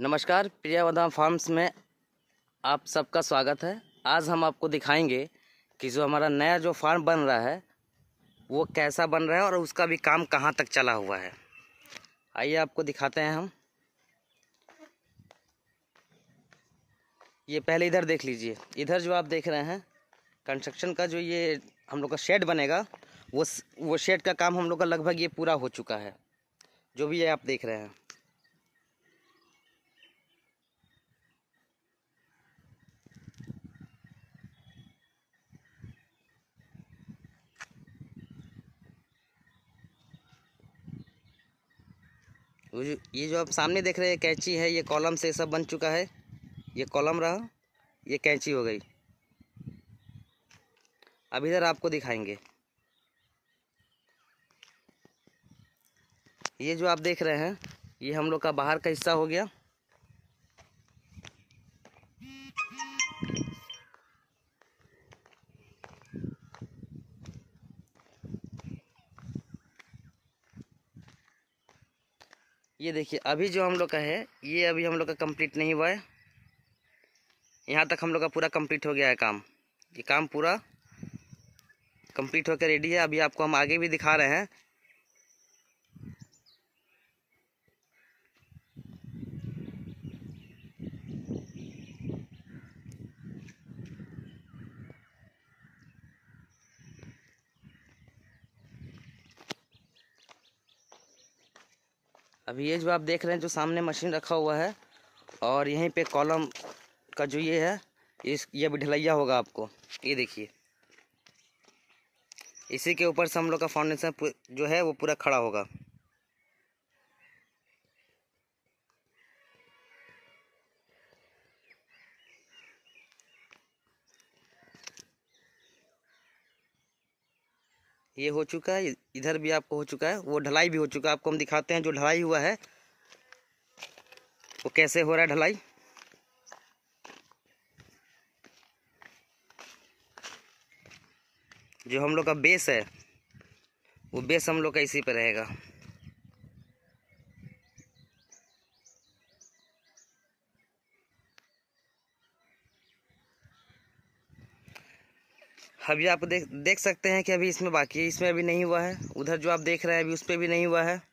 नमस्कार प्रिया बदाम फार्म्स में आप सबका स्वागत है आज हम आपको दिखाएंगे कि जो हमारा नया जो फार्म बन रहा है वो कैसा बन रहा है और उसका भी काम कहाँ तक चला हुआ है आइए आपको दिखाते हैं हम ये पहले इधर देख लीजिए इधर जो आप देख रहे हैं कंस्ट्रक्शन का जो ये हम लोग का शेड बनेगा वो वो शेड का काम हम लोग का लगभग ये पूरा हो चुका है जो भी ये आप देख रहे हैं ये जो आप सामने देख रहे हैं कैंची है ये कॉलम से सब बन चुका है ये कॉलम रहा ये कैंची हो गई अब इधर आपको दिखाएंगे ये जो आप देख रहे हैं ये हम लोग का बाहर का हिस्सा हो गया ये देखिए अभी जो हम लोग का है ये अभी हम लोग का कंप्लीट नहीं हुआ है यहाँ तक हम लोग का पूरा कंप्लीट हो गया है काम ये काम पूरा कंप्लीट होकर रेडी है अभी आपको हम आगे भी दिखा रहे हैं अभी ये जो आप देख रहे हैं जो सामने मशीन रखा हुआ है और यहीं पे कॉलम का जो ये है इस ये भी ढलैया होगा आपको ये देखिए इसी के ऊपर से हम लोग का फाउंडेशन जो है वो पूरा खड़ा होगा ये हो चुका है इधर भी आपको हो चुका है वो ढलाई भी हो चुका है आपको हम दिखाते हैं जो ढलाई हुआ है वो कैसे हो रहा है ढलाई जो हम लोग का बेस है वो बेस हम लोग का इसी पर रहेगा अभी आप देख देख सकते हैं कि अभी इसमें बाकी इसमें अभी नहीं हुआ है उधर जो आप देख रहे हैं अभी उस पर भी नहीं हुआ है